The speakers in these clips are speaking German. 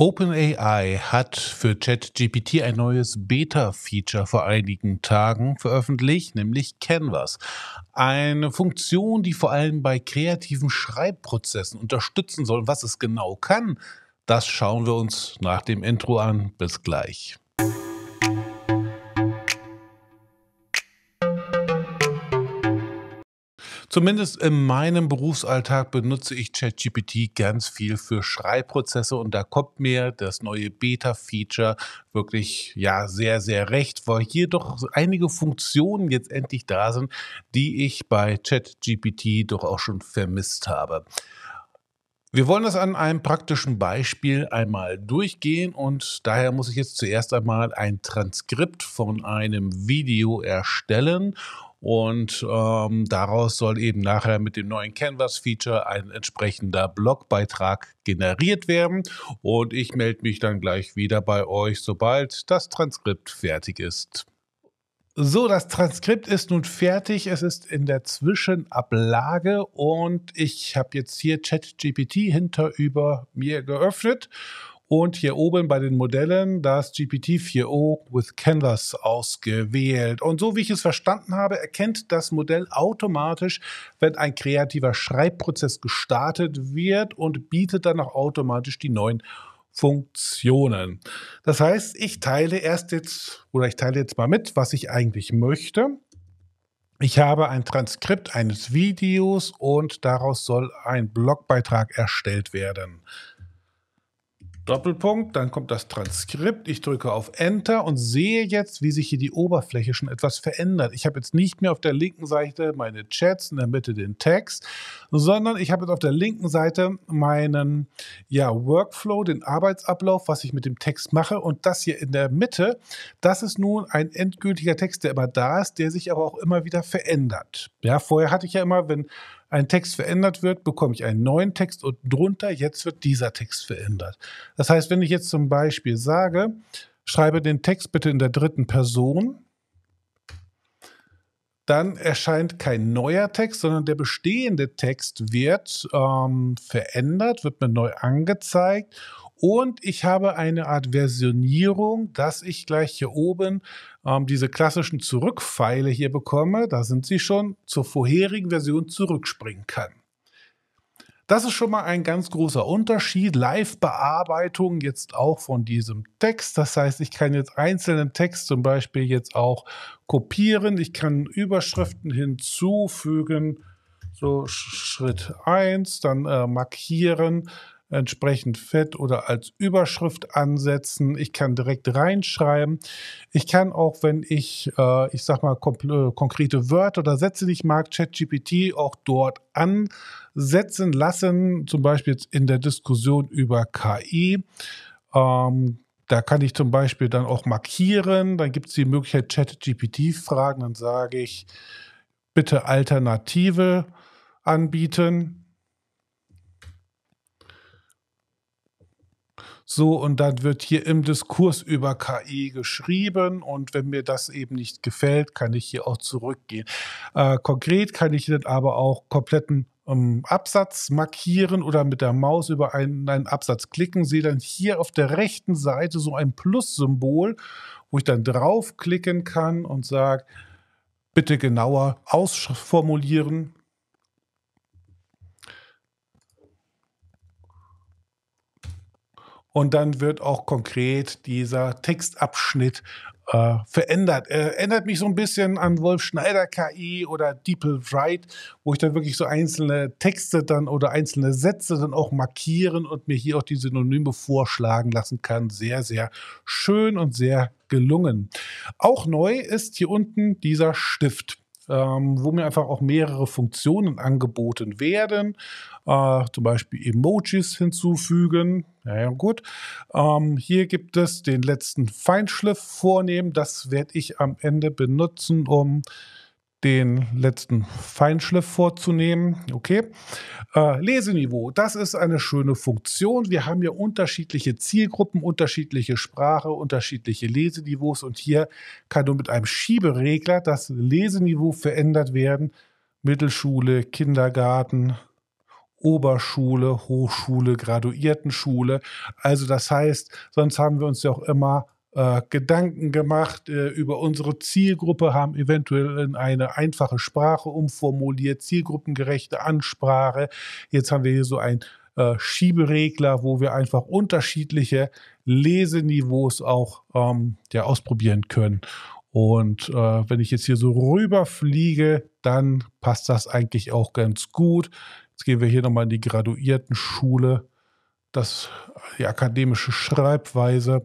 OpenAI hat für ChatGPT ein neues Beta-Feature vor einigen Tagen veröffentlicht, nämlich Canvas. Eine Funktion, die vor allem bei kreativen Schreibprozessen unterstützen soll. Was es genau kann, das schauen wir uns nach dem Intro an. Bis gleich. Zumindest in meinem Berufsalltag benutze ich ChatGPT ganz viel für Schreibprozesse und da kommt mir das neue Beta-Feature wirklich ja sehr, sehr recht, weil hier doch einige Funktionen jetzt endlich da sind, die ich bei ChatGPT doch auch schon vermisst habe. Wir wollen das an einem praktischen Beispiel einmal durchgehen und daher muss ich jetzt zuerst einmal ein Transkript von einem Video erstellen und ähm, daraus soll eben nachher mit dem neuen Canvas-Feature ein entsprechender Blogbeitrag generiert werden. Und ich melde mich dann gleich wieder bei euch, sobald das Transkript fertig ist. So, das Transkript ist nun fertig. Es ist in der Zwischenablage und ich habe jetzt hier ChatGPT hinter über mir geöffnet und hier oben bei den Modellen das GPT-4o with Canvas ausgewählt. Und so wie ich es verstanden habe, erkennt das Modell automatisch, wenn ein kreativer Schreibprozess gestartet wird und bietet dann auch automatisch die neuen Funktionen. Das heißt, ich teile erst jetzt oder ich teile jetzt mal mit, was ich eigentlich möchte. Ich habe ein Transkript eines Videos und daraus soll ein Blogbeitrag erstellt werden. Doppelpunkt, dann kommt das Transkript. Ich drücke auf Enter und sehe jetzt, wie sich hier die Oberfläche schon etwas verändert. Ich habe jetzt nicht mehr auf der linken Seite meine Chats, in der Mitte den Text, sondern ich habe jetzt auf der linken Seite meinen ja, Workflow, den Arbeitsablauf, was ich mit dem Text mache. Und das hier in der Mitte, das ist nun ein endgültiger Text, der immer da ist, der sich aber auch immer wieder verändert. Ja, vorher hatte ich ja immer, wenn ein Text verändert wird, bekomme ich einen neuen Text und drunter jetzt wird dieser Text verändert. Das heißt, wenn ich jetzt zum Beispiel sage, schreibe den Text bitte in der dritten Person, dann erscheint kein neuer Text, sondern der bestehende Text wird ähm, verändert, wird mir neu angezeigt und ich habe eine Art Versionierung, dass ich gleich hier oben ähm, diese klassischen Zurückpfeile hier bekomme. Da sind sie schon zur vorherigen Version zurückspringen kann. Das ist schon mal ein ganz großer Unterschied. Live-Bearbeitung jetzt auch von diesem Text. Das heißt, ich kann jetzt einzelnen Text zum Beispiel jetzt auch kopieren. Ich kann Überschriften hinzufügen. So Schritt 1, dann äh, markieren entsprechend fett oder als Überschrift ansetzen. Ich kann direkt reinschreiben. Ich kann auch, wenn ich, äh, ich sag mal, äh, konkrete Wörter oder Sätze, nicht mag, ChatGPT auch dort ansetzen lassen. Zum Beispiel jetzt in der Diskussion über KI. Ähm, da kann ich zum Beispiel dann auch markieren. Dann gibt es die Möglichkeit, ChatGPT-Fragen. Dann sage ich, bitte Alternative anbieten So, und dann wird hier im Diskurs über KI geschrieben und wenn mir das eben nicht gefällt, kann ich hier auch zurückgehen. Äh, konkret kann ich dann aber auch kompletten ähm, Absatz markieren oder mit der Maus über einen, einen Absatz klicken, sehe dann hier auf der rechten Seite so ein Plus-Symbol, wo ich dann draufklicken kann und sage, bitte genauer ausformulieren, Und dann wird auch konkret dieser Textabschnitt äh, verändert. Äh, erinnert mich so ein bisschen an Wolf Schneider KI oder Deeple Write, wo ich dann wirklich so einzelne Texte dann oder einzelne Sätze dann auch markieren und mir hier auch die Synonyme vorschlagen lassen kann. Sehr, sehr schön und sehr gelungen. Auch neu ist hier unten dieser Stift. Ähm, wo mir einfach auch mehrere Funktionen angeboten werden, äh, zum Beispiel Emojis hinzufügen, naja, gut. Ähm, hier gibt es den letzten Feinschliff vornehmen. Das werde ich am Ende benutzen, um den letzten Feinschliff vorzunehmen. Okay. Äh, Leseniveau, das ist eine schöne Funktion. Wir haben ja unterschiedliche Zielgruppen, unterschiedliche Sprache, unterschiedliche Leseniveaus und hier kann nur mit einem Schieberegler das Leseniveau verändert werden. Mittelschule, Kindergarten, Oberschule, Hochschule, Graduiertenschule. Also das heißt, sonst haben wir uns ja auch immer äh, Gedanken gemacht äh, über unsere Zielgruppe, haben eventuell in eine einfache Sprache umformuliert, zielgruppengerechte Ansprache. Jetzt haben wir hier so ein äh, Schieberegler, wo wir einfach unterschiedliche Leseniveaus auch ähm, ja, ausprobieren können. Und äh, wenn ich jetzt hier so rüberfliege, dann passt das eigentlich auch ganz gut. Jetzt gehen wir hier nochmal in die Graduiertenschule, das, die akademische Schreibweise.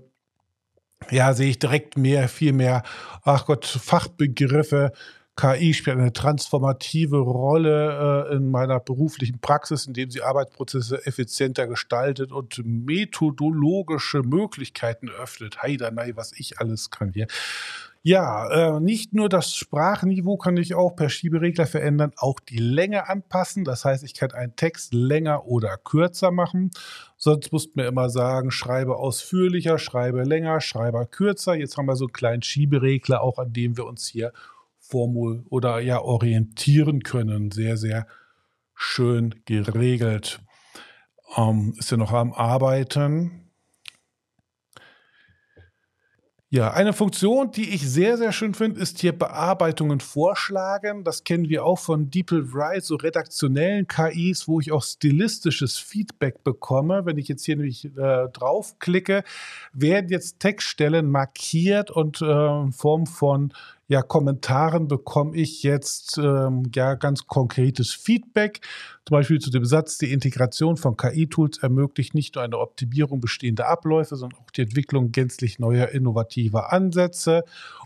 Ja, sehe ich direkt mehr, viel mehr, ach Gott, Fachbegriffe. KI spielt eine transformative Rolle äh, in meiner beruflichen Praxis, indem sie Arbeitsprozesse effizienter gestaltet und methodologische Möglichkeiten öffnet. Heidanei, was ich alles kann hier. Ja, äh, nicht nur das Sprachniveau kann ich auch per Schieberegler verändern, auch die Länge anpassen. Das heißt, ich kann einen Text länger oder kürzer machen. Sonst mussten wir immer sagen, schreibe ausführlicher, schreibe länger, schreibe kürzer. Jetzt haben wir so einen kleinen Schieberegler, auch an dem wir uns hier formul oder ja orientieren können. Sehr, sehr schön geregelt. Ähm, ist ja noch am Arbeiten. Ja, eine Funktion, die ich sehr, sehr schön finde, ist hier Bearbeitungen vorschlagen. Das kennen wir auch von DeepL Write, so redaktionellen KIs, wo ich auch stilistisches Feedback bekomme. Wenn ich jetzt hier nämlich äh, draufklicke, werden jetzt Textstellen markiert und äh, in Form von ja, Kommentaren bekomme ich jetzt ähm, ja ganz konkretes Feedback. Zum Beispiel zu dem Satz, die Integration von KI-Tools ermöglicht nicht nur eine Optimierung bestehender Abläufe, sondern auch die Entwicklung gänzlich neuer innovativer Ansätze.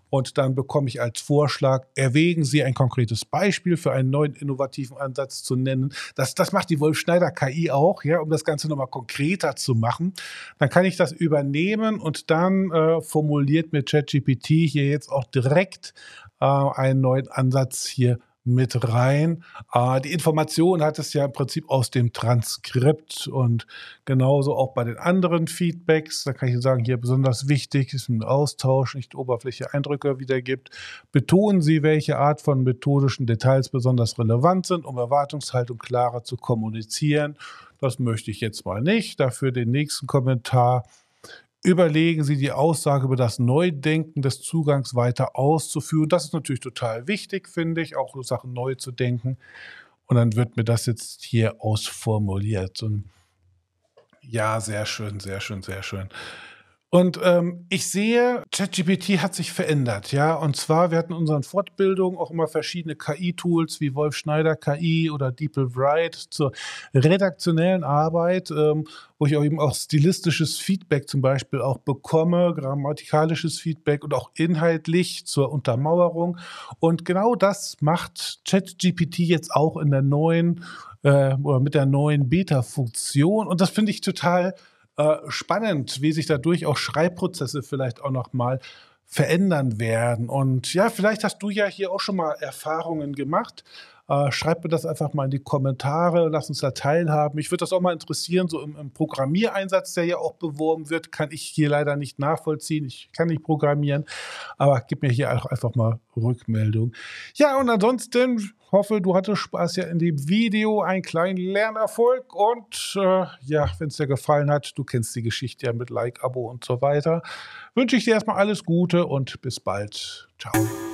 Und dann bekomme ich als Vorschlag, erwägen Sie ein konkretes Beispiel für einen neuen innovativen Ansatz zu nennen. Das, das macht die Wolf Schneider KI auch, ja, um das Ganze nochmal konkreter zu machen. Dann kann ich das übernehmen und dann äh, formuliert mir ChatGPT hier jetzt auch direkt äh, einen neuen Ansatz hier mit rein. Äh, die Information hat es ja im Prinzip aus dem Transkript und genauso auch bei den anderen Feedbacks. Da kann ich sagen, hier besonders wichtig ist ein Austausch, nicht Oberfläche Eindrücke wiedergibt. Betonen Sie, welche Art von methodischen Details besonders relevant sind, um Erwartungshaltung klarer zu kommunizieren. Das möchte ich jetzt mal nicht. Dafür den nächsten Kommentar überlegen Sie, die Aussage über das Neudenken des Zugangs weiter auszuführen. Das ist natürlich total wichtig, finde ich, auch so Sachen neu zu denken. Und dann wird mir das jetzt hier ausformuliert. Und ja, sehr schön, sehr schön, sehr schön. Und ähm, ich sehe, ChatGPT hat sich verändert, ja. Und zwar, wir hatten in unseren Fortbildungen auch immer verschiedene KI-Tools wie Wolf Schneider KI oder Deeple Write zur redaktionellen Arbeit, ähm, wo ich auch eben auch stilistisches Feedback zum Beispiel auch bekomme, grammatikalisches Feedback und auch inhaltlich zur Untermauerung. Und genau das macht ChatGPT jetzt auch in der neuen äh, oder mit der neuen Beta-Funktion. Und das finde ich total äh, spannend, wie sich dadurch auch Schreibprozesse vielleicht auch nochmal verändern werden. Und ja, vielleicht hast du ja hier auch schon mal Erfahrungen gemacht. Äh, schreib mir das einfach mal in die Kommentare, lass uns da teilhaben. Ich würde das auch mal interessieren, so im, im, Programmiereinsatz, der ja auch beworben wird, kann ich hier leider nicht nachvollziehen. Ich kann nicht programmieren, aber gib mir hier auch einfach mal Rückmeldung. Ja, und ansonsten hoffe, du hattest Spaß ja in dem Video, einen kleinen Lernerfolg. Und äh, ja, wenn es dir gefallen hat, du kennst die Geschichte ja mit Like, Abo und so weiter. Wünsche ich dir erstmal alles Gute und bis bald. Ciao.